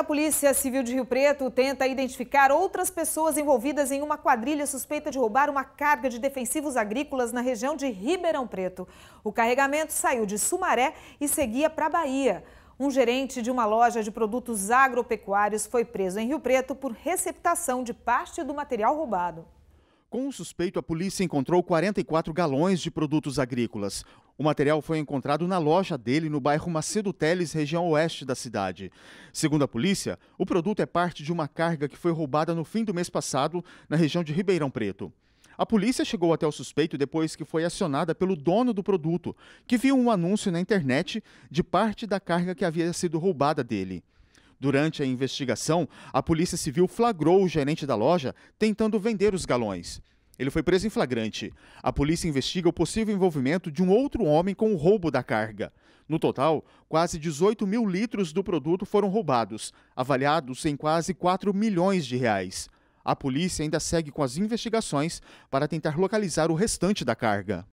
a Polícia Civil de Rio Preto tenta identificar outras pessoas envolvidas em uma quadrilha suspeita de roubar uma carga de defensivos agrícolas na região de Ribeirão Preto. O carregamento saiu de Sumaré e seguia para Bahia. Um gerente de uma loja de produtos agropecuários foi preso em Rio Preto por receptação de parte do material roubado. Com o suspeito, a polícia encontrou 44 galões de produtos agrícolas. O material foi encontrado na loja dele no bairro Macedo Teles, região oeste da cidade. Segundo a polícia, o produto é parte de uma carga que foi roubada no fim do mês passado na região de Ribeirão Preto. A polícia chegou até o suspeito depois que foi acionada pelo dono do produto, que viu um anúncio na internet de parte da carga que havia sido roubada dele. Durante a investigação, a Polícia Civil flagrou o gerente da loja tentando vender os galões. Ele foi preso em flagrante. A polícia investiga o possível envolvimento de um outro homem com o roubo da carga. No total, quase 18 mil litros do produto foram roubados, avaliados em quase 4 milhões de reais. A polícia ainda segue com as investigações para tentar localizar o restante da carga.